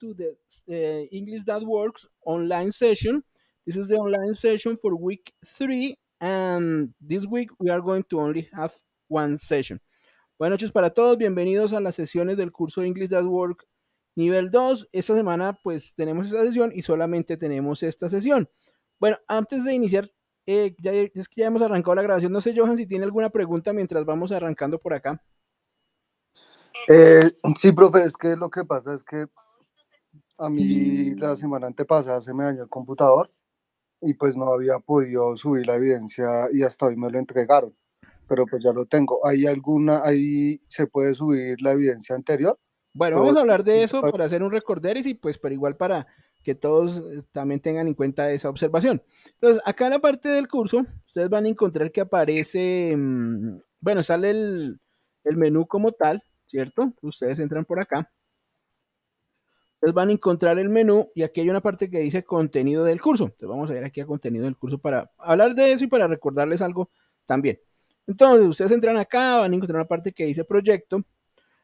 to the eh, English That Works online session. This is the online session for week three, and this week we are going to only have one session. Buenas noches para todos, bienvenidos a las sesiones del curso English That Works nivel 2. Esta semana pues tenemos esta sesión y solamente tenemos esta sesión. Bueno, antes de iniciar, eh, es que ya hemos arrancado la grabación. No sé, Johan, si tiene alguna pregunta mientras vamos arrancando por acá. Eh, sí, profe, es que lo que pasa es que a mí la semana antepasada se me dañó el computador y pues no había podido subir la evidencia y hasta hoy me lo entregaron, pero pues ya lo tengo. ¿Hay alguna, ahí se puede subir la evidencia anterior? Bueno, vamos a hablar de eso para hacer un recorder y pues, pero igual para que todos eh, también tengan en cuenta esa observación. Entonces, acá en la parte del curso, ustedes van a encontrar que aparece, mm, bueno, sale el, el menú como tal, ¿cierto? Ustedes entran por acá entonces van a encontrar el menú y aquí hay una parte que dice contenido del curso. Entonces vamos a ir aquí a contenido del curso para hablar de eso y para recordarles algo también. Entonces ustedes entran acá, van a encontrar una parte que dice proyecto.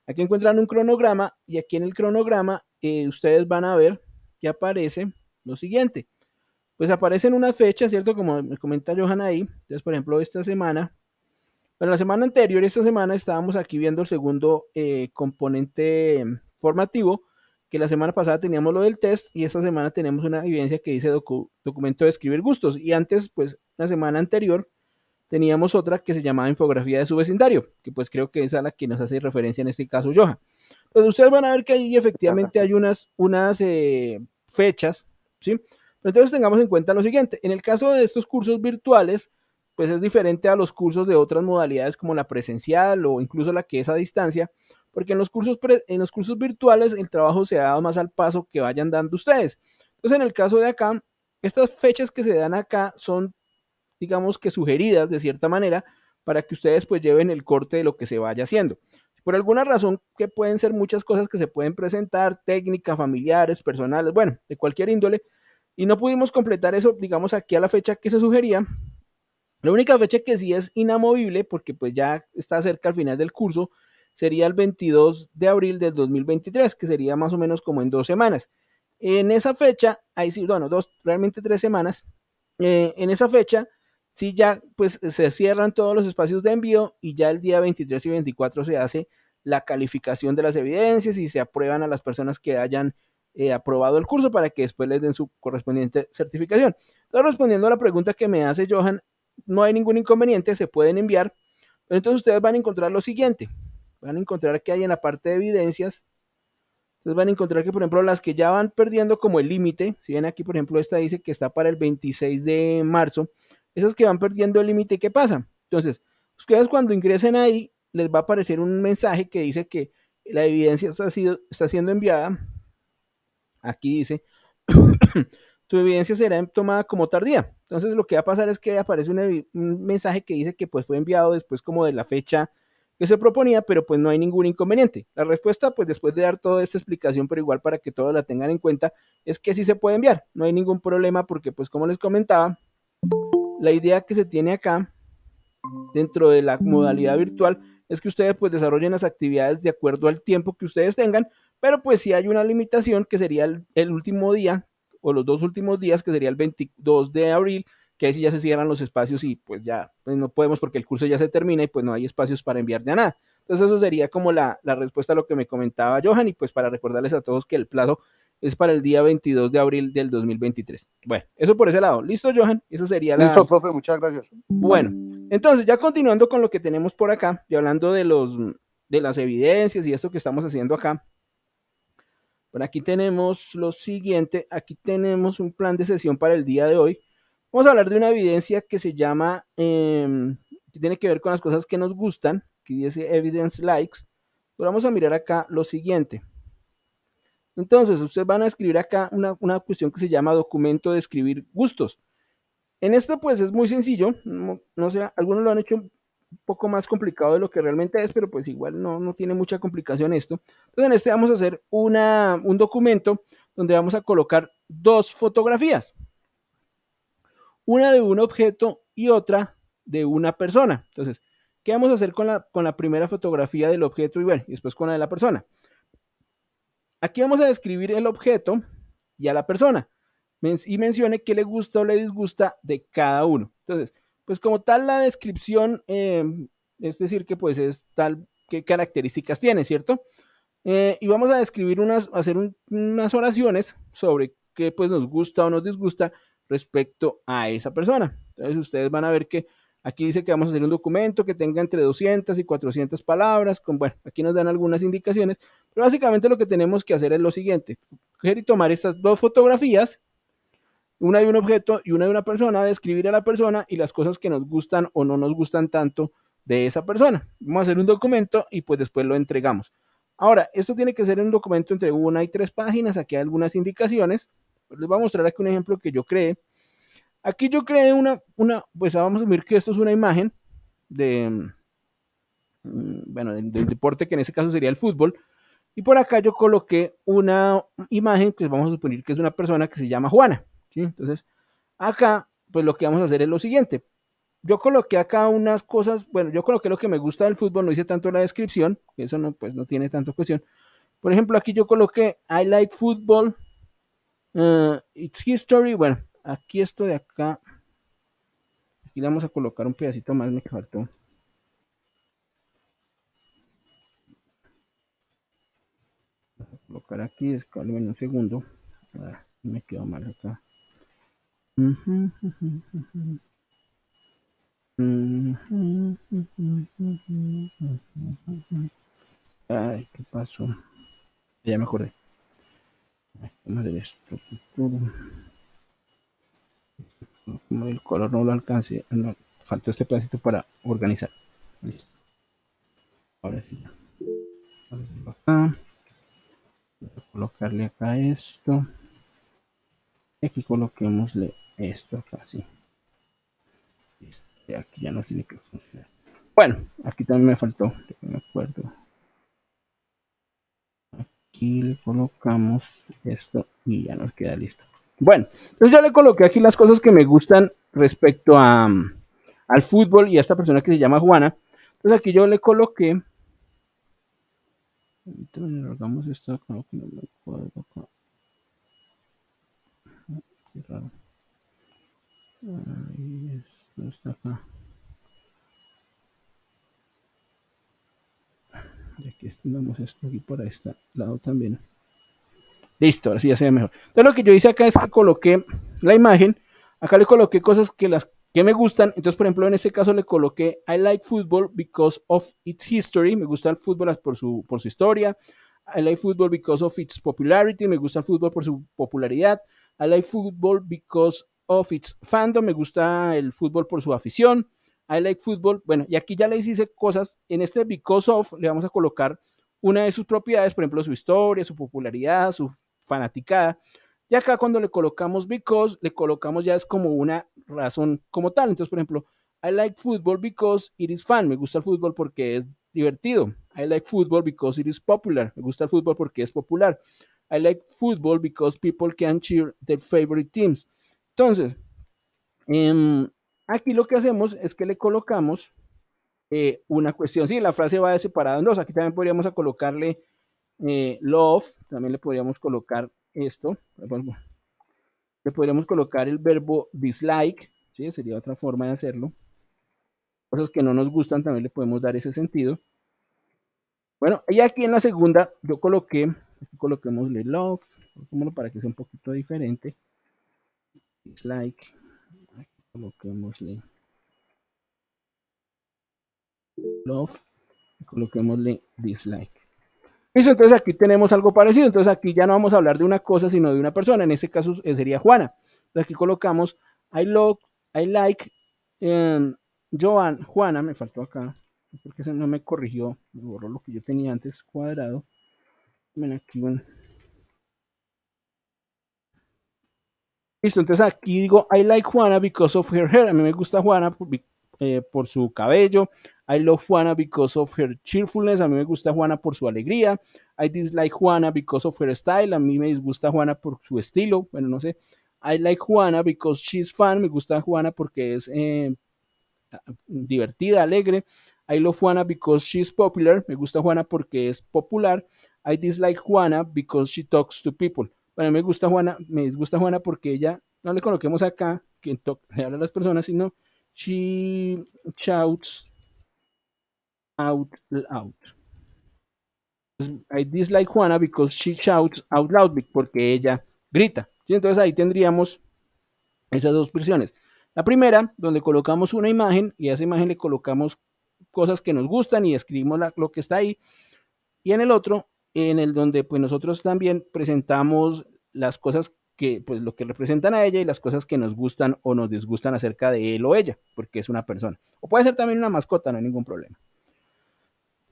Aquí encuentran un cronograma y aquí en el cronograma eh, ustedes van a ver que aparece lo siguiente. Pues aparecen una fecha, ¿cierto? Como me comenta Johan ahí. Entonces, por ejemplo, esta semana, bueno la semana anterior, esta semana estábamos aquí viendo el segundo eh, componente formativo que la semana pasada teníamos lo del test y esta semana tenemos una evidencia que dice documento de escribir gustos. Y antes, pues la semana anterior, teníamos otra que se llamaba infografía de su vecindario, que pues creo que es a la que nos hace referencia en este caso Yoja. Entonces pues, ustedes van a ver que ahí efectivamente hay unas, unas eh, fechas, ¿sí? Pero entonces tengamos en cuenta lo siguiente, en el caso de estos cursos virtuales, pues es diferente a los cursos de otras modalidades como la presencial o incluso la que es a distancia, porque en los, cursos en los cursos virtuales el trabajo se ha dado más al paso que vayan dando ustedes. Entonces, pues en el caso de acá, estas fechas que se dan acá son, digamos que sugeridas de cierta manera para que ustedes pues lleven el corte de lo que se vaya haciendo. Por alguna razón, que pueden ser muchas cosas que se pueden presentar, técnicas, familiares, personales, bueno, de cualquier índole, y no pudimos completar eso, digamos, aquí a la fecha que se sugería. La única fecha que sí es inamovible, porque pues ya está cerca al final del curso, sería el 22 de abril del 2023, que sería más o menos como en dos semanas. En esa fecha, ahí sí, bueno, dos, realmente tres semanas, eh, en esa fecha, sí ya pues se cierran todos los espacios de envío y ya el día 23 y 24 se hace la calificación de las evidencias y se aprueban a las personas que hayan eh, aprobado el curso para que después les den su correspondiente certificación. Entonces, respondiendo a la pregunta que me hace Johan, no hay ningún inconveniente, se pueden enviar. entonces ustedes van a encontrar lo siguiente van a encontrar que hay en la parte de evidencias. Entonces van a encontrar que, por ejemplo, las que ya van perdiendo como el límite, si ven aquí, por ejemplo, esta dice que está para el 26 de marzo, esas que van perdiendo el límite, ¿qué pasa? Entonces, ustedes cuando ingresen ahí, les va a aparecer un mensaje que dice que la evidencia está, sido, está siendo enviada. Aquí dice, tu evidencia será tomada como tardía. Entonces, lo que va a pasar es que aparece un, mensaje que dice que pues fue enviado después como de la fecha que se proponía, pero pues no hay ningún inconveniente. La respuesta, pues después de dar toda esta explicación, pero igual para que todos la tengan en cuenta, es que sí se puede enviar, no hay ningún problema porque pues como les comentaba, la idea que se tiene acá dentro de la modalidad virtual es que ustedes pues desarrollen las actividades de acuerdo al tiempo que ustedes tengan, pero pues si sí hay una limitación que sería el último día o los dos últimos días, que sería el 22 de abril que si ya se cierran los espacios y pues ya pues, no podemos porque el curso ya se termina y pues no hay espacios para enviar de nada. Entonces eso sería como la, respuesta a lo que me comentaba Johan y pues para recordarles a todos que el plazo es para el día 22 de abril del 2023. Bueno, eso por ese lado. Listo, Johan. Eso sería la... Listo, profe. Muchas gracias. Bueno, entonces ya continuando con lo que tenemos por acá y hablando de, los, de las evidencias y esto que estamos haciendo acá. Por aquí tenemos lo siguiente. Aquí tenemos un plan de sesión para el día de hoy Vamos a hablar de una evidencia que se llama, em, que tiene que ver con las cosas que nos gustan, que dice Evidence Likes. Pero vamos a mirar acá lo siguiente. Entonces, ustedes van a escribir acá una, cuestión que se llama documento de escribir gustos. En esto, pues es muy sencillo. No, sé, algunos lo han hecho un poco más complicado de lo que realmente es, pero pues igual no, tiene mucha complicación esto. Entonces, en este vamos a hacer un documento donde vamos a colocar dos fotografías una de un objeto y otra de una persona. Entonces, ¿qué vamos a hacer con la, con la primera fotografía del objeto y, bueno, y después con la de la persona? Aquí vamos a describir el objeto y a la persona y mencione qué le gusta o le disgusta de cada uno. Entonces, pues como tal la descripción, em, es decir, que pues es tal, qué características tiene, ¿cierto? Eh, y vamos a describir unas, hacer unas oraciones sobre qué pues nos gusta o nos disgusta respecto a esa persona. Entonces ustedes van a ver que aquí dice que vamos a hacer un documento que tenga entre 200 y 400 palabras, con, bueno, aquí nos dan algunas indicaciones, pero básicamente lo que tenemos que hacer es lo siguiente, coger y tomar estas dos fotografías, una de un objeto y una de una persona, describir a la persona y las cosas que nos gustan o no nos gustan tanto de esa persona. Vamos a hacer un documento y pues después lo entregamos. Ahora, esto tiene que ser un documento entre una y tres páginas. Aquí hay algunas indicaciones. Les voy a mostrar aquí un ejemplo que yo creé. Aquí yo creé una, una pues vamos a ver que esto es una imagen de, mm, bueno, del, deporte que en ese caso sería el fútbol. Y por acá yo coloqué una imagen que vamos a suponer que es una persona que se llama Juana. Entonces, acá, pues lo que vamos a hacer es lo siguiente. Yo coloqué acá unas cosas, bueno, yo coloqué lo que me gusta del fútbol, no hice tanto la descripción, eso no, pues no tiene tanto cuestión. Por ejemplo, aquí yo coloqué I like football, Uh, It's History, bueno, aquí esto de acá. Aquí vamos a colocar un pedacito más, me faltó. Vamos a colocar aquí, descargo un segundo. me quedó mal acá. Ay, ¿qué pasó? Ya me como el color no lo alcance, faltó este pedacito para organizar. Ahora sí. ya colocarle acá esto. Y aquí coloquemosle esto acá, sí. Este, aquí ya no tiene que funcionar. Bueno, aquí también me faltó, me acuerdo aquí le colocamos esto y ya nos queda listo. Bueno, entonces ya le coloqué aquí las cosas que me gustan respecto a, mm, al fútbol y a esta persona que se llama Juana. Entonces aquí yo le coloqué. Entonces, esto acá, acá. esto acá. Este, aquí que esto aquí para este lado también. Listo, ahora sí ya se ve mejor. Entonces lo que yo hice acá es que coloqué la imagen. Acá le coloqué cosas que las que me gustan. Entonces, por ejemplo, en este caso le coloqué I like football because of its history. Me gusta el fútbol por su, por su historia. I like football because of its popularity. Me gusta el fútbol por su popularidad. I like football because of its fandom. Me gusta el fútbol por su afición. I Like Football. Bueno, y aquí ya les hice cosas. En este Because of le vamos a colocar una de sus propiedades, por ejemplo, su historia, su popularidad, su fanaticada. Y acá cuando le colocamos because, le colocamos ya es como una razón como tal. Entonces, por ejemplo, I like football because it is fun. Me gusta el fútbol porque es divertido. I like football because it is popular. Me gusta el fútbol porque es popular. I like football because people can cheer their favorite teams. Entonces, en em, Aquí lo que hacemos es que le colocamos eh, una cuestión. Sí, la frase va separada en dos. Aquí también podríamos colocarle eh, love. También le podríamos colocar esto. Le podríamos colocar el verbo dislike. ¿sí? Sería otra forma de hacerlo. Cosas que no nos gustan también le podemos dar ese sentido. Bueno, y aquí en la segunda yo coloqué, aquí coloquemosle love, para que sea un poquito diferente. Dislike coloquémosle love y coloquémosle dislike. entonces aquí tenemos algo parecido. Entonces aquí ya no vamos a hablar de una cosa, sino de una persona. En este caso eh, sería Juana. Entonces aquí colocamos I love, I like, em, Joan, Juana, me faltó acá, porque no me corrigió, me borró lo que yo tenía antes cuadrado. Ven aquí bueno Listo, entonces aquí digo, I like Juana because of her hair. A mí me gusta Juana eh, por, su cabello. I love Juana because of her cheerfulness. A mí me gusta Juana por su alegría. I dislike Juana because of her style. A mí me disgusta Juana por su estilo. Bueno, no sé. I like Juana because she's fun. Me gusta Juana porque es eh, divertida, alegre. I love Juana because she's popular. Me gusta Juana porque es popular. I dislike Juana because she talks to people. Bueno, me gusta Juana, me disgusta Juana porque ella, no le coloquemos acá, que le habla a las personas, sino she shouts out loud. I dislike Juana because she shouts out loud porque ella grita. Entonces ahí tendríamos esas dos versiones. La primera, donde colocamos una imagen y a esa imagen le colocamos cosas que nos gustan y escribimos lo que está ahí. Y en el otro, en el donde pues nosotros también presentamos las cosas que pues lo que representan a ella y las cosas que nos gustan o nos disgustan acerca de él o ella, porque es una persona. O puede ser también una mascota, no hay ningún problema.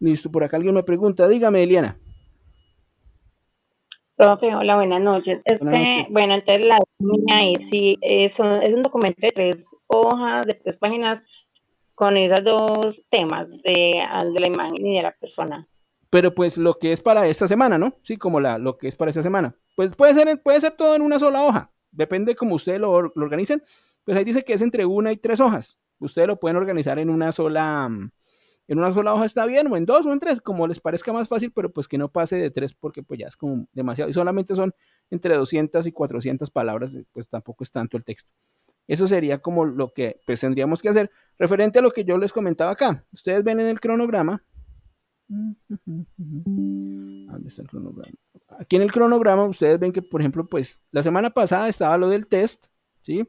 Listo, por acá alguien me pregunta, dígame Eliana. Profe, hola, buenas noches. Es bueno, entonces la niña ahí sí es un, documento de tres hojas, de tres páginas, con esos dos temas, de, de la imagen y de la persona pero pues lo que es para esta semana, ¿no? Sí, como la, lo que es para esta semana. Pues puede ser, puede ser todo en una sola hoja, depende cómo ustedes lo, organicen. Pues ahí dice que es entre una y tres hojas. Ustedes lo pueden organizar en una sola, en una sola hoja está bien, o en dos, o en tres, como les parezca más fácil, pero pues que no pase de tres porque pues ya es como demasiado. Y solamente son entre 200 y 400 palabras, pues tampoco es tanto el texto. Eso sería como lo que pues, tendríamos que hacer. Referente a lo que yo les comentaba acá, ustedes ven en el cronograma Mm, aquí en el cronograma ustedes ven que, por ejemplo, pues la semana pasada estaba lo del test, ¿sí?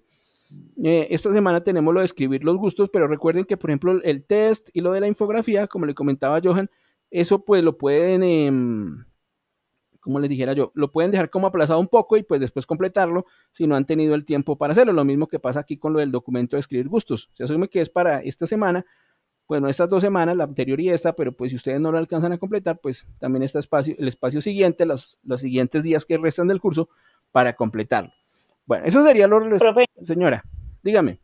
Eh, esta semana tenemos lo de escribir los gustos, pero recuerden que, por ejemplo, el test y lo de la infografía, como le comentaba Johan, eso pues lo pueden, em, como les dijera yo, lo pueden dejar como aplazado un poco y pues después completarlo si no han tenido el tiempo para hacerlo. Lo mismo que pasa aquí con lo del documento de escribir gustos. Se asume que es para esta semana, bueno, estas dos semanas, la anterior y esta, pero pues si ustedes no lo alcanzan a completar, pues también está espacio, el espacio siguiente, los, los siguientes días que restan del curso para completarlo. Bueno, eso sería lo Profe, Señora, dígame.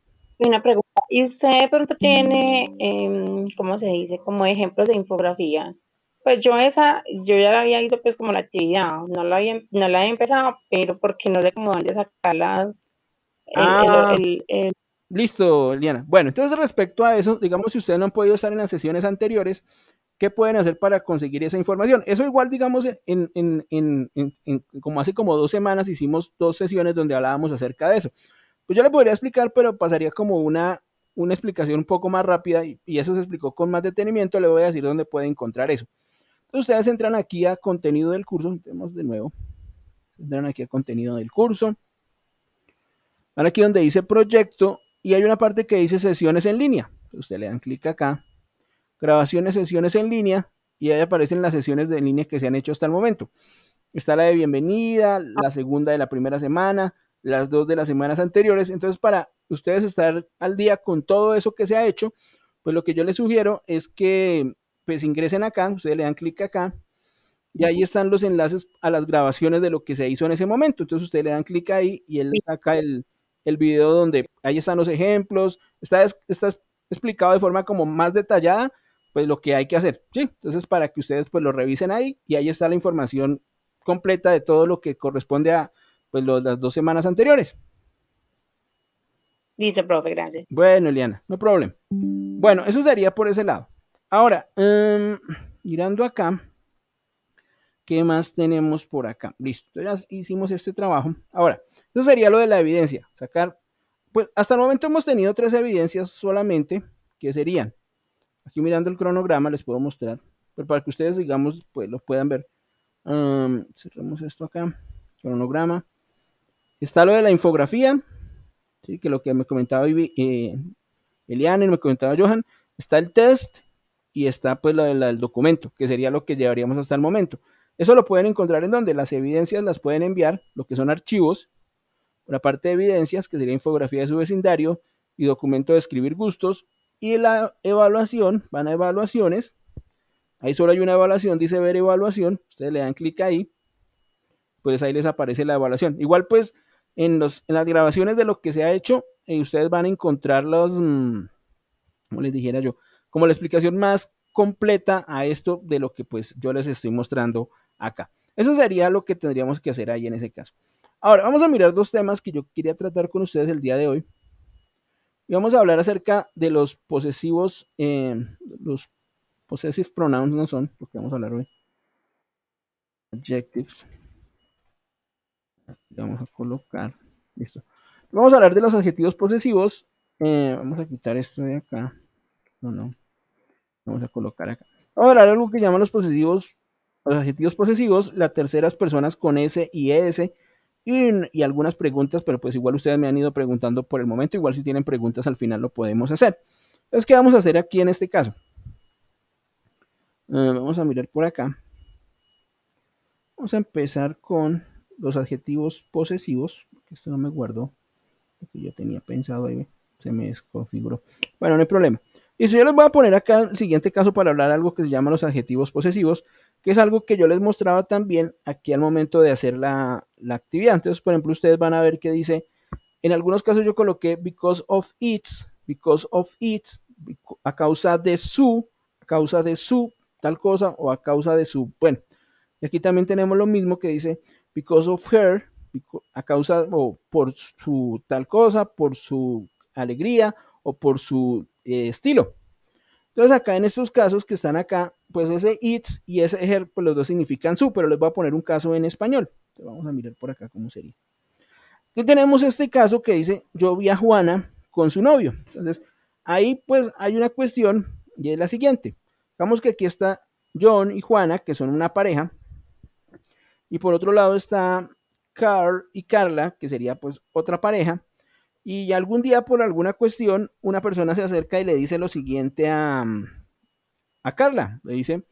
Una pregunta. ¿Y usted pronto tiene, em, cómo se dice, como ejemplos de infografía? Pues yo esa, yo ya la había ido pues como la actividad, no la había, no la empezado, pero porque no le cómo de sacarlas. las. ah. el, Listo, Liana. Bueno, entonces respecto a eso, digamos, si ustedes no han podido estar en las sesiones anteriores, ¿qué pueden hacer para conseguir esa información? Eso igual, digamos, en, como hace como dos semanas hicimos dos sesiones donde hablábamos acerca de eso. Pues yo le podría explicar, pero pasaría como una, una explicación un poco más rápida y, eso se explicó con más detenimiento. Le voy a decir dónde pueden encontrar eso. Entonces, ustedes entran aquí a contenido del curso, vemos de nuevo, entran aquí a contenido del curso. Ahora aquí donde dice proyecto, y hay una parte que dice sesiones en línea. Usted le dan clic acá, grabaciones, sesiones en línea, y ahí aparecen las sesiones de línea que se han hecho hasta el momento. Está la de bienvenida, la segunda de la primera semana, las dos de las semanas anteriores. Entonces, para ustedes estar al día con todo eso que se ha hecho, pues lo que yo les sugiero es que pues ingresen acá, ustedes le dan clic acá, y ahí están los enlaces a las grabaciones de lo que se hizo en ese momento. Entonces ustedes le dan clic ahí y él saca el, el video donde ahí están los ejemplos, está, está explicado de forma como más detallada, pues lo que hay que hacer, ¿sí? Entonces, para que ustedes pues lo revisen ahí y ahí está la información completa de todo lo que corresponde a pues las dos semanas anteriores. dice profe, gracias. Bueno, Eliana, no problema. Bueno, eso sería por ese lado. Ahora, em, mirando acá, ¿Qué más tenemos por acá? Listo, ya hicimos este trabajo. Ahora, eso sería lo de la evidencia. Sacar, pues hasta el momento hemos tenido tres evidencias solamente, que serían, aquí mirando el cronograma les puedo mostrar, pero para que ustedes, digamos, pues lo puedan ver. cerramos esto acá, cronograma. Está lo de la infografía, ¿sí? que lo que me comentaba eh, Eliane, me comentaba Johan. Está el test y está pues lo del documento, que sería lo que llevaríamos hasta el momento. Eso lo pueden encontrar en donde las evidencias las pueden enviar, lo que son archivos, la parte de evidencias, que sería infografía de su vecindario y documento de escribir gustos, y la evaluación, van a evaluaciones, ahí solo hay una evaluación, dice ver evaluación, ustedes le dan clic ahí, pues ahí les aparece la evaluación. Igual pues en, en las grabaciones de lo que se ha hecho, eh, ustedes van a encontrar los, mm, como les dijera yo, como la explicación más completa a esto de lo que pues yo les estoy mostrando acá. Eso sería lo que tendríamos que hacer ahí en ese caso. Ahora, vamos a mirar dos temas que yo quería tratar con ustedes el día de hoy. Y vamos a hablar acerca de los posesivos, eh, los possessive pronouns no son porque vamos a hablar hoy. Adjectives. vamos a colocar. Listo. Vamos a hablar de los adjetivos posesivos. Eh, vamos a quitar esto de acá. No, no. Vamos a colocar acá. Vamos a hablar de algo que llaman los posesivos los adjetivos posesivos, las terceras personas con S y ES y, algunas preguntas, pero pues igual ustedes me han ido preguntando por el momento, igual si tienen preguntas al final lo podemos hacer. Entonces, ¿qué vamos a hacer aquí en este caso? Eh, vamos a mirar por acá. Vamos a empezar con los adjetivos posesivos, esto no me guardó, lo que yo tenía pensado ahí se me desconfiguró. Bueno, no hay problema. Y si yo les voy a poner acá el siguiente caso para hablar algo que se llama los adjetivos posesivos, que es algo que yo les mostraba también aquí al momento de hacer la, la actividad. Entonces, por ejemplo, ustedes van a ver que dice, en algunos casos yo coloqué because of its, because of its, a causa de su, a causa de su tal cosa o a causa de su, bueno. Y aquí también tenemos lo mismo que dice because of her, a causa o por su tal cosa, por su alegría o por su eh, estilo. Entonces acá en estos casos que están acá, pues ese it's y ese her, pues los dos significan su, pero les voy a poner un caso en español. Entonces vamos a mirar por acá cómo sería. Y tenemos este caso que dice, yo vi a Juana con su novio. Entonces, ahí pues hay una cuestión y es la siguiente. Digamos que aquí está John y Juana, que son una pareja. Y por otro lado está Carl y Carla, que sería pues otra pareja. Y algún día por alguna cuestión, una persona se acerca y le dice lo siguiente a, a Carla. Le dice,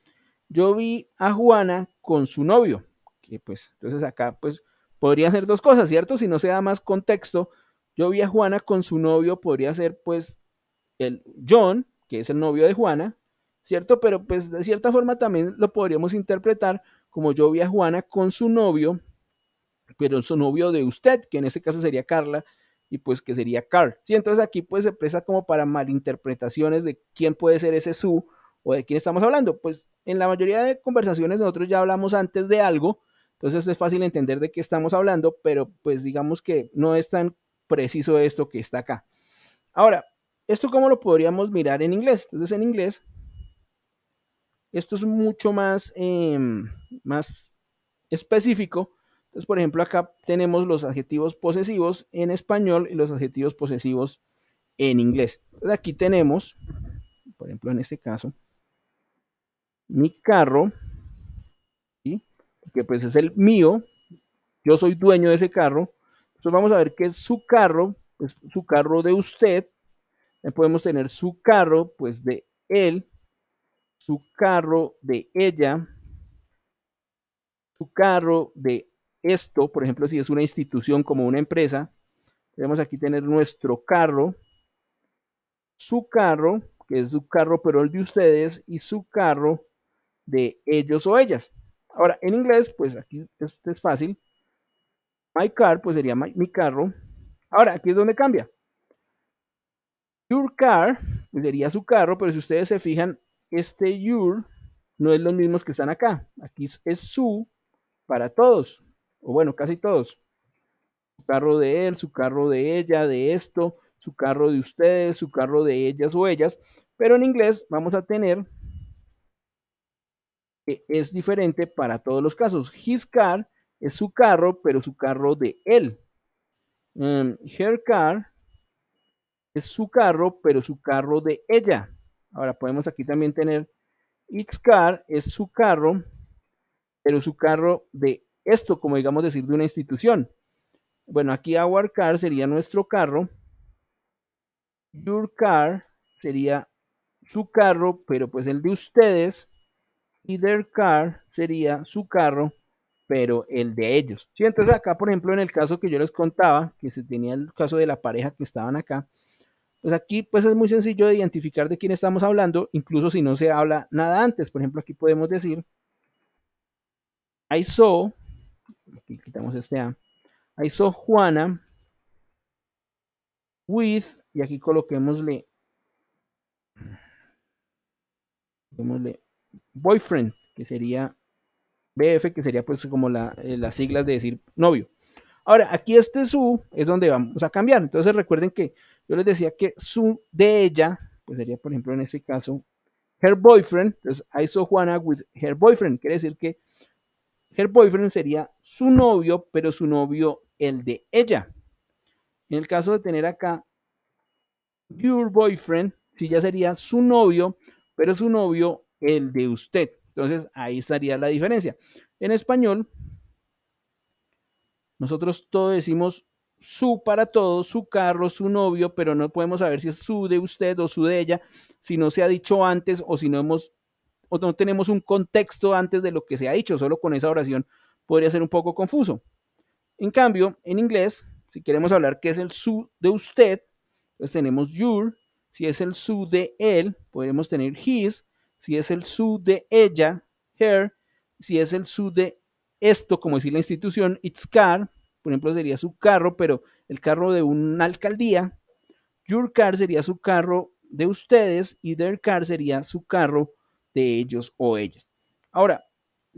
yo vi a Juana con su novio. Que pues, entonces acá pues podría ser dos cosas, ¿cierto? Si no se da más contexto, yo vi a Juana con su novio, podría ser pues el John, que es el novio de Juana, ¿cierto? Pero pues de cierta forma también lo podríamos interpretar como yo vi a Juana con su novio, pero su novio de usted, que en este caso sería Carla, y pues que sería Carl. ¿sí? Entonces aquí pues se presta como para malinterpretaciones de quién puede ser ese su o de quién estamos hablando. Pues en la mayoría de conversaciones nosotros ya hablamos antes de algo, entonces es fácil entender de qué estamos hablando, pero pues digamos que no es tan preciso esto que está acá. Ahora, ¿esto cómo lo podríamos mirar en inglés? Entonces en inglés esto es mucho más, em, más específico entonces, por ejemplo, acá tenemos los adjetivos posesivos en español y los adjetivos posesivos en inglés. Entonces, aquí tenemos, por ejemplo, en este caso, mi carro, que pues es el mío, yo soy dueño de ese carro. Entonces vamos a ver qué es su carro, pues, su carro de usted. podemos tener su carro, pues de él, su carro de ella, su carro de esto, por ejemplo, si es una institución como una empresa, tenemos aquí tener nuestro carro, su carro, que es su carro, pero el de ustedes, y su carro de ellos o ellas. Ahora, en inglés, pues aquí esto es fácil. My car, pues sería mi carro. Ahora, aquí es donde cambia. Your car, sería su carro, pero si ustedes se fijan, este your no es los mismos que están acá. Aquí es su para todos o bueno, casi todos. Su carro de él, su carro de ella, de esto, su carro de ustedes, su carro de ellas o ellas. Pero en inglés vamos a tener que es diferente para todos los casos. His car es su carro, pero su carro de él. Em, her car es su carro, pero su carro de ella. Ahora podemos aquí también tener its car es su carro, pero su carro de esto, como digamos decir, de una institución. Bueno, aquí our car sería nuestro carro. Your car sería su carro, pero pues el de ustedes. Y their car sería su carro, pero el de ellos. Si Entonces acá, por ejemplo, en el caso que yo les contaba, que se tenía el caso de la pareja que estaban acá, pues aquí pues es muy sencillo de identificar de quién estamos hablando, incluso si no se habla nada antes. Por ejemplo, aquí podemos decir, I saw Aquí quitamos este A. I saw Juana with, y aquí coloquémosle, boyfriend, que sería BF, que sería pues como eh, las siglas de decir novio. Ahora, aquí este su es donde vamos a cambiar. Entonces recuerden que yo les decía que su de ella, pues sería por ejemplo en este caso, her boyfriend. Entonces, I saw Juana with her boyfriend. Quiere decir que Her boyfriend sería su novio, pero su novio el de ella. En el caso de tener acá your boyfriend, si sí ya sería su novio, pero su novio el de usted. Entonces ahí estaría la diferencia. En español, nosotros todo decimos su para todos, su carro, su novio, pero no podemos saber si es su de usted o su de ella, si no se ha dicho antes o si no hemos o no tenemos un contexto antes de lo que se ha dicho, solo con esa oración podría ser un poco confuso. En cambio, en inglés, si queremos hablar que es el su de usted, pues tenemos your, si es el su de él, podemos tener his, si es el su de ella, her, si es el su de esto, como decir la institución, its car, por ejemplo, sería su carro, pero el carro de una alcaldía. Your car sería su carro de ustedes y their car sería su carro de ellos o ellas. Ahora,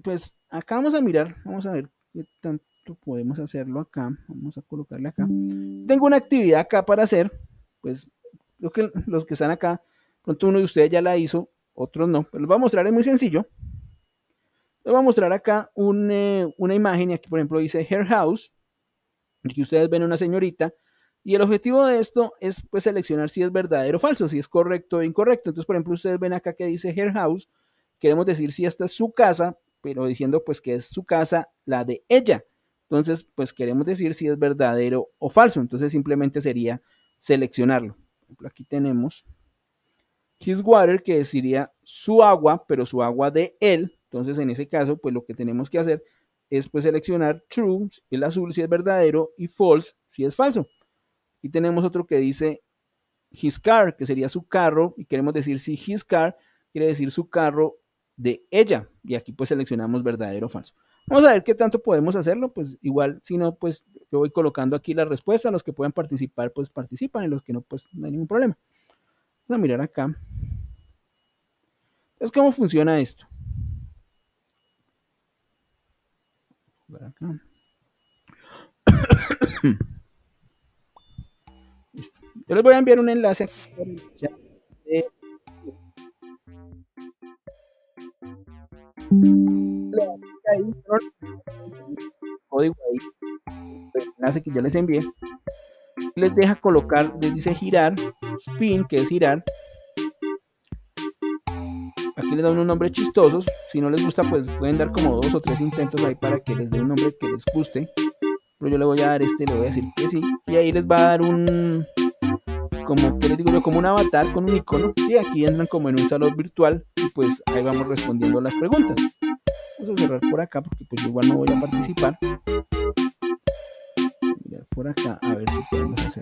pues acá vamos a mirar, vamos a ver qué tanto podemos hacerlo acá. Vamos a colocarle acá. Tengo una actividad acá para hacer, pues lo que, los que están acá, pronto uno de ustedes ya la hizo, otros no, pero les voy a mostrar, es muy sencillo. Les voy a mostrar acá eh, una imagen, y aquí por ejemplo dice Hair House, aquí ustedes ven una señorita y el objetivo de esto es pues seleccionar si es verdadero o falso, si es correcto o incorrecto. Entonces, por ejemplo, ustedes ven acá que dice her house, queremos decir si esta es su casa, pero diciendo pues que es su casa la de ella. Entonces, pues queremos decir si es verdadero o falso. Entonces, simplemente sería seleccionarlo. Por ejemplo, aquí tenemos his water, que sería su agua, pero su agua de él. Entonces, en ese caso, pues lo que tenemos que hacer es pues seleccionar true, el azul si es verdadero y false si es falso. Y tenemos otro que dice his car, que sería su carro, y queremos decir si his car quiere decir su carro de ella. Y aquí pues seleccionamos verdadero o falso. Vamos a ver qué tanto podemos hacerlo, pues igual, si no, pues yo voy colocando aquí la respuesta, los que puedan participar, pues participan, y los que no, pues no hay ningún problema. Vamos a mirar acá. Entonces, ¿cómo funciona esto? Acá. Yo les voy a enviar un enlace. El enlace que yo les envié. Les deja colocar, les dice girar, spin, que es girar. Aquí les dan unos nombres chistosos. Si no les gusta, pues pueden dar como dos o tres intentos ahí para que les dé un nombre que les guste. Pero yo le voy a dar este, le voy a decir que sí. Y ahí les va a dar un, como, digo Como un avatar con un icono y aquí entran como en un salón virtual y pues ahí vamos respondiendo las preguntas. Vamos a cerrar por acá porque pues igual no voy a participar. Mirar por acá a ver si podemos hacer.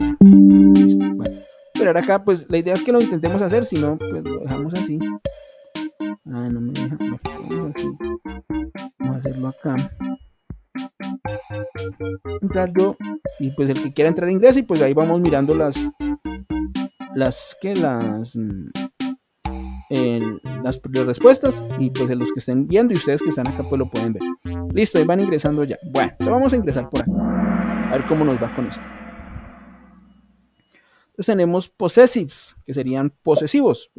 pero pero acá, pues la idea es que lo intentemos hacer, si no, pues lo dejamos así. Ah, no me deja. Vamos, a hacerlo acá entrar y pues el que quiera entrar ingresa y pues ahí vamos mirando las las que las mm, las, respuestas y pues de los que estén viendo y ustedes que están acá pues lo pueden ver. Listo, y van ingresando ya. Bueno, vamos a ingresar por acá. A ver cómo nos va con esto. Entonces tenemos possessives, que serían posesivos.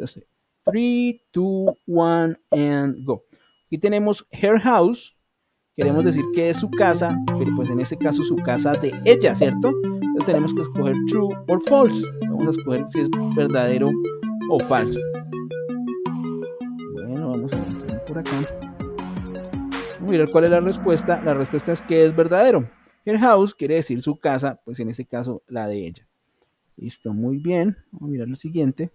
3, 2, 1, and go. Aquí tenemos hair house, queremos decir que es su casa, pero pues en este caso su casa de ella, ¿cierto? Entonces tenemos que escoger true o false. Vamos a escoger si es verdadero o falso. Bueno, vamos a ver por acá. Vamos a mirar cuál es la respuesta. La respuesta es que es verdadero. Her house quiere decir su casa, pues en este caso la de ella. Listo, muy bien. Vamos a mirar lo siguiente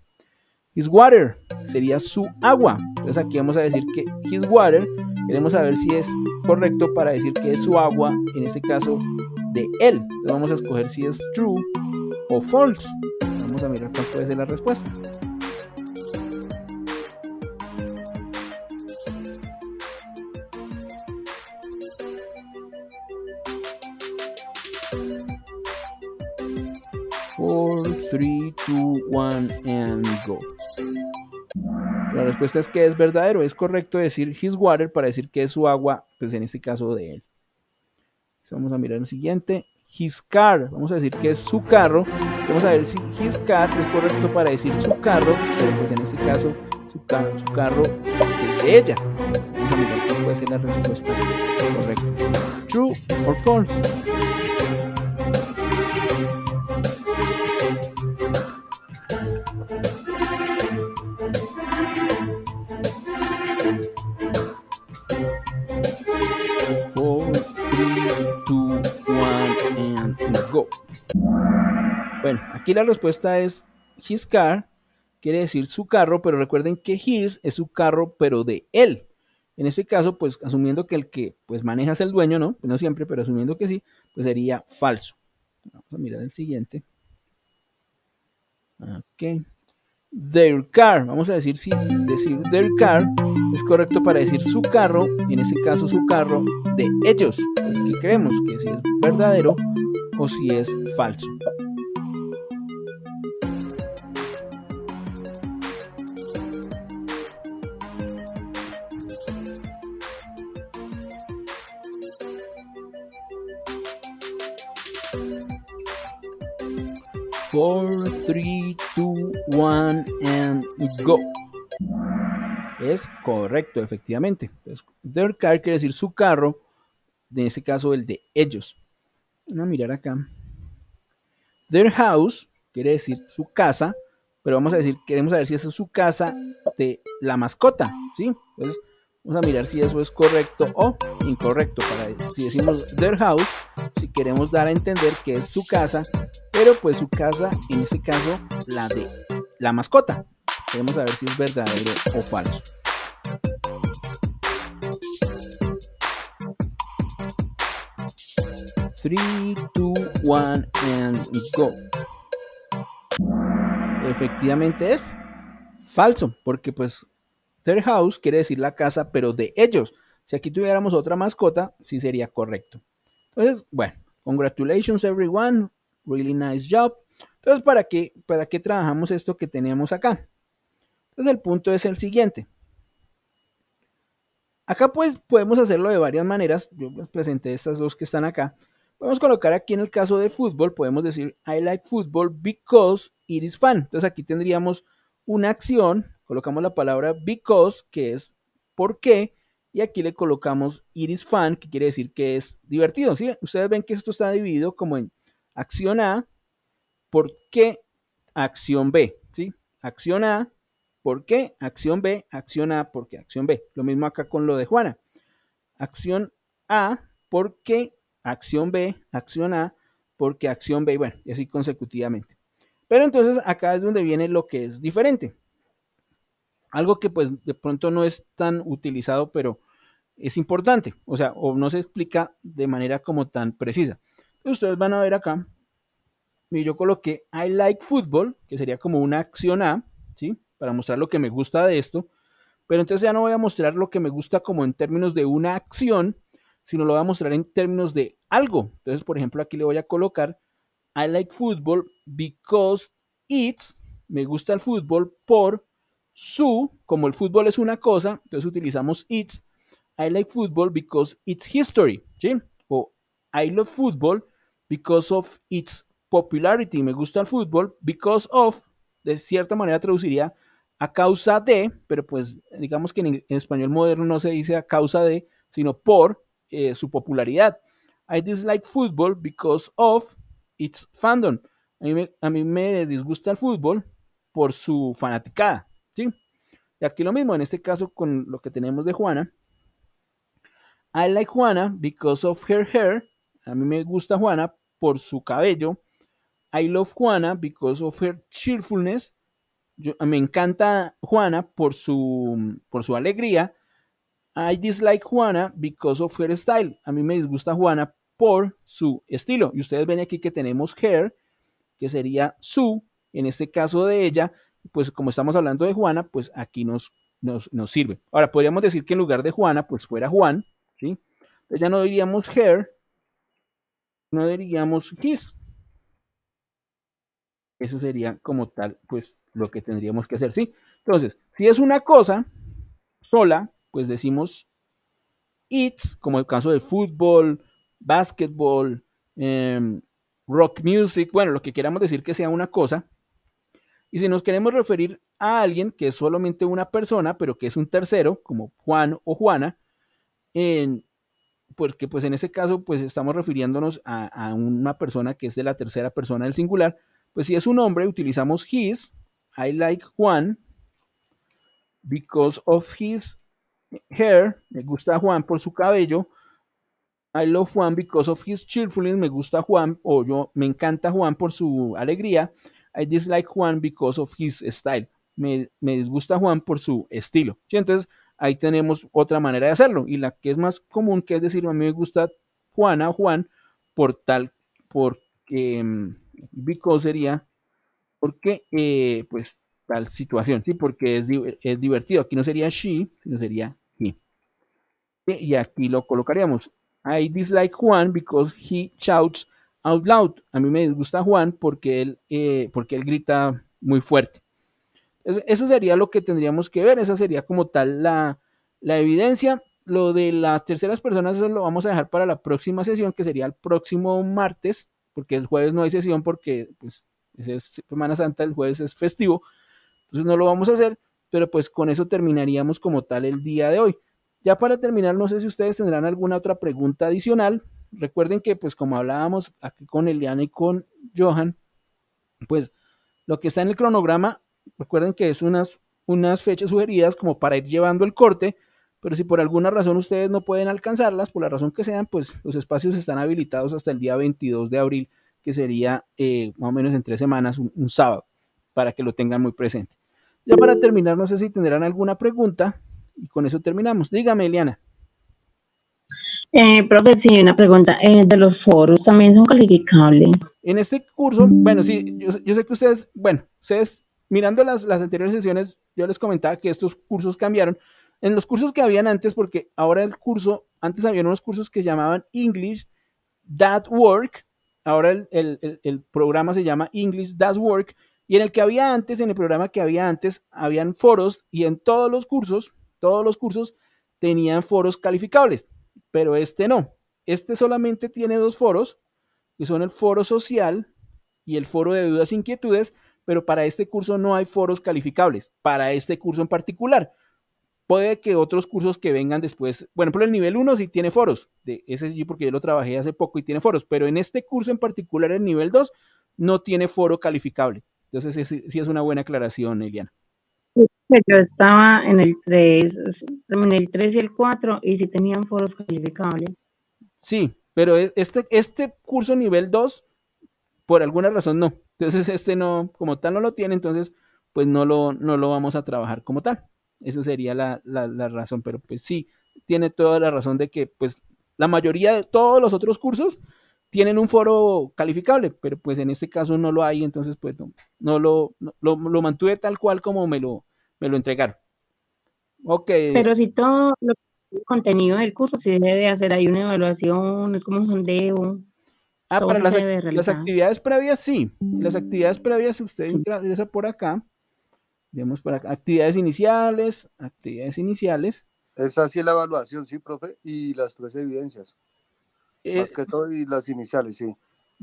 his water, sería su agua. Entonces aquí vamos a decir que his water, queremos saber si es correcto para decir que es su agua, en este caso de él. vamos a escoger si es true o false. Vamos a mirar cuál puede ser la respuesta. 4, 3, 2, one, and go respuesta es que es verdadero. Es correcto decir his water para decir que es su agua, pues en este caso de él. Vamos a mirar el siguiente. His car, vamos a decir que es su carro. Vamos a ver si his car es correcto para decir su carro, pero pues en este caso su, su carro es de ella. puede la respuesta correcta. True or false. Aquí la respuesta es his car, quiere decir su carro, pero recuerden que his es su carro, pero de él. En este caso, pues asumiendo que el que pues maneja es el dueño, ¿no? Pues, no siempre, pero asumiendo que sí, pues sería falso. Vamos a mirar el siguiente. Ok. Their car. Vamos a decir si decir their car es correcto para decir su carro, en este caso su carro de ellos. ¿Qué creemos que si es verdadero o si es falso. 4, 3, 2, 1 and go. Es correcto, efectivamente. their car quiere decir su carro, en este caso el de ellos. Vamos a mirar acá. Their house quiere decir su casa, pero vamos a decir, queremos saber si esa es su casa de la mascota, ¿sí? Entonces, Vamos a mirar si eso es correcto o incorrecto. Para, si decimos their house, si queremos dar a entender que es su casa, pero pues su casa, en este caso, la de la mascota. Queremos saber si es verdadero o falso. 3, 2, one, and go. Efectivamente es falso, porque pues Their house quiere decir la casa, pero de ellos. Si aquí tuviéramos otra mascota, sí sería correcto. Entonces, bueno, congratulations everyone, really nice job. Entonces, ¿para qué, para qué trabajamos esto que tenemos acá? Entonces, el punto es el siguiente. Acá pues podemos hacerlo de varias maneras. Yo les presenté estas dos que están acá. Podemos colocar aquí en el caso de fútbol, podemos decir I like football because it is fun. Entonces aquí tendríamos una acción colocamos la palabra because, que es por qué, y aquí le colocamos iris fan, que quiere decir que es divertido. ¿sí? Ustedes ven que esto está dividido como en acción A, por qué, acción B. ¿sí? Acción A, por qué, acción B, acción A, por qué, acción B. Lo mismo acá con lo de Juana. Acción A, por qué, acción B, acción A, porque acción B, bueno, y así consecutivamente. Pero entonces acá es donde viene lo que es diferente. Algo que pues de pronto no es tan utilizado, pero es importante, o sea, o no se explica de manera como tan precisa. Ustedes van a ver acá, yo coloqué I like football, que sería como una acción A, ¿sí? Para mostrar lo que me gusta de esto, pero entonces ya no voy a mostrar lo que me gusta como en términos de una acción, sino lo voy a mostrar en términos de algo. Entonces, por ejemplo, aquí le voy a colocar I like football because it's, me gusta el fútbol por su, como el fútbol es una cosa, entonces utilizamos its. I like football because it's history, O I love football because of its popularity. Me gusta el fútbol because of, de cierta manera traduciría a causa de, pero pues digamos que en, español moderno no se dice a causa de, sino por eh, su popularidad. I dislike football because of its fandom. A mí, me, a mí me disgusta el fútbol por su fanaticada. Y aquí lo mismo, en este caso con lo que tenemos de Juana. I like Juana because of her hair. A mí me gusta Juana por su cabello. I love Juana because of her cheerfulness. me encanta Juana por su, por su alegría. I dislike Juana because of her style. A mí me disgusta Juana por su estilo. Y ustedes ven aquí que tenemos hair, que sería su, en este caso de ella, pues como estamos hablando de Juana, pues aquí nos, nos, sirve. Ahora, podríamos decir que en lugar de Juana, pues fuera Juan, ¿sí? Entonces ya no diríamos her, no diríamos his. Eso sería como tal, pues lo que tendríamos que hacer, ¿sí? Entonces, si es una cosa sola, pues decimos it's, como el caso de fútbol, básquetbol, em, rock music, bueno, lo que queramos decir que sea una cosa, y si nos queremos referir a alguien que es solamente una persona, pero que es un tercero, como Juan o Juana, en, porque pues en ese caso pues estamos refiriéndonos a, a, una persona que es de la tercera persona del singular, pues si es un hombre utilizamos his, I like Juan, because of his hair, me gusta Juan por su cabello, I love Juan because of his cheerfulness, me gusta Juan, o yo me encanta Juan por su alegría, I dislike Juan because of his style. Me, me disgusta Juan por su estilo. Entonces, ahí tenemos otra manera de hacerlo. Y la que es más común, que es decir, a mí me gusta Juan a Juan por tal, porque, em, because sería porque, eh, pues, tal situación, ¿sí? Porque es, es divertido. Aquí no sería she, sino sería he. Y aquí lo colocaríamos. I dislike Juan because he shouts out loud. A mí me disgusta Juan porque él, eh, porque él grita muy fuerte. eso sería lo que tendríamos que ver, esa sería como tal la, evidencia. Lo de las terceras personas eso lo vamos a dejar para la próxima sesión, que sería el próximo martes, porque el jueves no hay sesión porque pues, es Semana Santa, el jueves es festivo. Entonces no lo vamos a hacer, pero pues con eso terminaríamos como tal el día de hoy. Ya para terminar, no sé si ustedes tendrán alguna otra pregunta adicional Recuerden que, pues como hablábamos aquí con Eliana y con Johan, pues lo que está en el cronograma, recuerden que es unas, unas fechas sugeridas como para ir llevando el corte, pero si por alguna razón ustedes no pueden alcanzarlas, por la razón que sean, pues los espacios están habilitados hasta el día 22 de abril, que sería eh, más o menos en tres semanas, un sábado, para que lo tengan muy presente. Ya para terminar, no sé si tendrán alguna pregunta y con eso terminamos. Dígame, Eliana. Eh, profe, sí, una pregunta. Eh, ¿De los foros también son calificables? En este curso, bueno, sí, yo, sé que ustedes, bueno, ustedes mirando las, anteriores sesiones, yo les comentaba que estos cursos cambiaron. En los cursos que habían antes, porque ahora el curso, antes habían unos cursos que llamaban English That Work, ahora el, el programa se llama English That Work, y en el que había antes, en el programa que había antes, habían foros y en todos los cursos, todos los cursos tenían foros calificables pero este no. Este solamente tiene dos foros, que son el foro social y el foro de dudas e inquietudes, pero para este curso no hay foros calificables, para este curso en particular. Puede que otros cursos que vengan después, bueno, por el nivel 1 sí tiene foros, de sí porque yo lo trabajé hace poco y tiene foros, pero en este curso en particular, el nivel 2, no tiene foro calificable. Entonces, sí es una buena aclaración, Eliana yo estaba en el 3, en el 3 y el 4 y si tenían foros calificables. Sí, pero e, este, este curso nivel 2, por alguna razón no. Entonces este no, como tal no lo tiene, entonces pues no lo, no lo vamos a trabajar como tal. esa sería la, razón, pero pues sí, tiene toda la razón de que pues la mayoría de todos los otros cursos tienen un foro calificable, pero pues en este caso no lo hay, entonces pues no, no, lo, lo mantuve tal cual como me lo, me lo entregaron. Ok. Pero si todo el contenido del curso se debe hacer, hay una evaluación, es como un sondeo. Ah, para las, actividades previas, sí. Las actividades previas, usted por acá. Vemos por acá. Actividades iniciales, actividades iniciales. es así la evaluación, sí, profe, y las tres evidencias. Eh, que todo, y las iniciales, sí.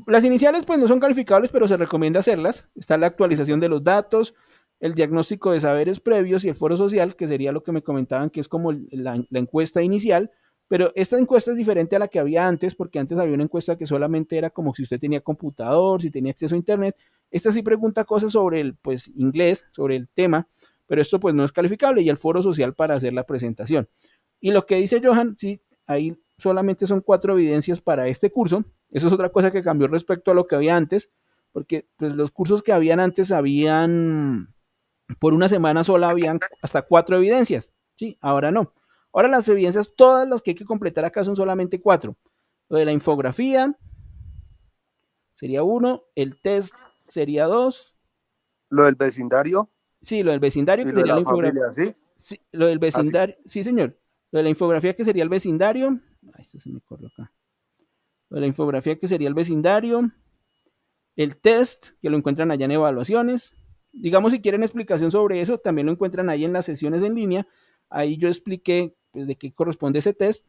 Las iniciales, pues no son calificables, pero se recomienda hacerlas. Está la actualización de los datos, el diagnóstico de saberes previos y el foro social, que sería lo que me comentaban, que es como la, encuesta inicial, pero esta encuesta es diferente a la que había antes, porque antes había una encuesta que solamente era como si usted tenía computador, si tenía acceso a internet. Esta sí pregunta cosas sobre el pues, inglés, sobre el tema, pero esto pues no es calificable y el foro social para hacer la presentación. Y lo que dice Johan, sí, ahí solamente son cuatro evidencias para este curso. Eso es otra cosa que cambió respecto a lo que había antes, porque pues los cursos que habían antes habían por una semana sola habían hasta cuatro evidencias. Sí, ahora no. Ahora las evidencias, todas las que hay que completar acá son solamente cuatro. Lo de la infografía sería uno, el test sería dos. Lo del vecindario. Sí, lo del vecindario. lo de la, infografía, ¿sí? Lo del ah, vecindario. Sí, señor. Lo de la infografía que sería el vecindario. Ay, este se me corrió acá. Lo de la infografía que sería el vecindario. El test, que lo encuentran allá en evaluaciones. Digamos, si quieren explicación sobre eso, también lo encuentran ahí en las sesiones en línea. Ahí yo expliqué pues, de qué corresponde ese test.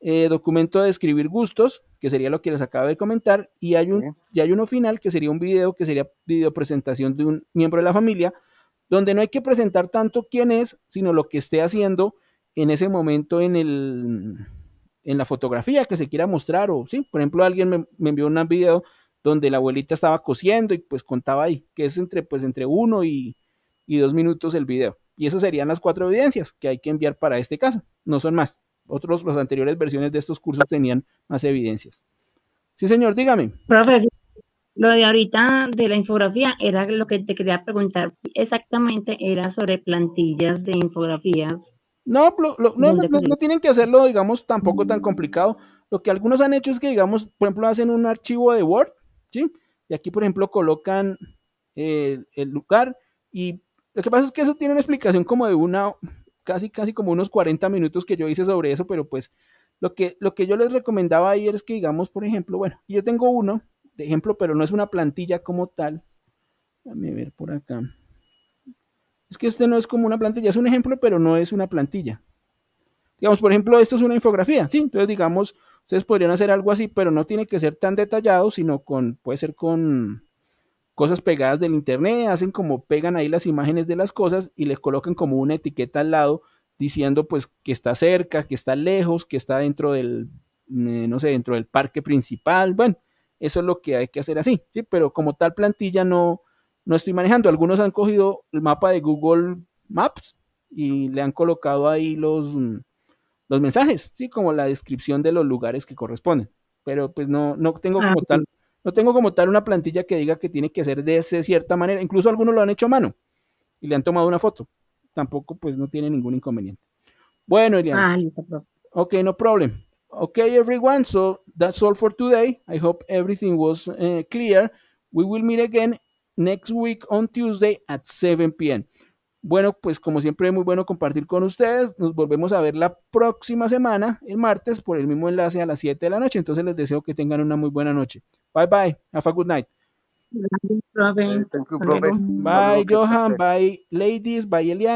Eh, documento de escribir gustos, que sería lo que les acabo de comentar, y hay, un, hay uno final que sería un video, que sería video presentación de un miembro de la familia, donde no hay que presentar tanto quién es, sino lo que esté haciendo en ese momento en, el, en la fotografía que se quiera mostrar, o sí, por ejemplo, alguien me, me envió un video donde la abuelita estaba cosiendo y pues contaba ahí, que es entre, pues, entre uno y, dos minutos el video. Y esas serían las cuatro evidencias que hay que enviar para este caso, no son más. Otros, las anteriores versiones de estos cursos tenían más evidencias. Sí, señor, dígame. Profe, lo de ahorita de la infografía era lo que te quería preguntar. Exactamente era sobre plantillas de infografías. No, no, no, no, tienen que hacerlo, digamos, tampoco tan complicado. Lo que algunos han hecho es que, digamos, por ejemplo, hacen un archivo de Word y aquí, por ejemplo, colocan el, lugar y lo que pasa es que eso tiene una explicación como de una, casi, casi como unos 40 minutos que yo hice sobre eso, pero pues lo que, lo que yo les recomendaba ahí es que digamos, por ejemplo, bueno, yo tengo uno de ejemplo, pero no es una plantilla como tal. Déjame ver por acá. Es que este no es como una plantilla, es un ejemplo, pero no es una plantilla. Digamos, por ejemplo, esto es una infografía, ¿sí? Entonces, digamos, Ustedes podrían hacer algo así, pero no tiene que ser tan detallado, sino con, puede ser con cosas pegadas del internet, hacen como pegan ahí las imágenes de las cosas y les colocan como una etiqueta al lado diciendo pues que está cerca, que está lejos, que está dentro del, eh, no sé, dentro del parque principal. Bueno, eso es lo que hay que hacer así, Pero como tal plantilla no, no estoy manejando. Algunos han cogido el mapa de Google Maps y le han colocado ahí los, los mensajes, sí, como la descripción de los lugares que corresponden. Pero pues no, no tengo ah, como tal, no tengo como tal una plantilla que diga que tiene que ser de ese, cierta manera. Incluso algunos lo han hecho a mano y le han tomado una foto. Tampoco pues no tiene ningún inconveniente. Bueno, Eliana, ah, Ok, no problem. ok everyone. So that's all for today. I hope everything was eh, clear. We will meet again next week on Tuesday at 7 p.m. Bueno, pues como siempre, muy bueno compartir con ustedes. Nos volvemos a ver la próxima semana, el martes, por el mismo enlace a las 7 de la noche. Entonces les deseo que tengan una muy buena noche. Bye bye. Have a good night. Bye, Johan. Bye, ladies. Bye, Elian.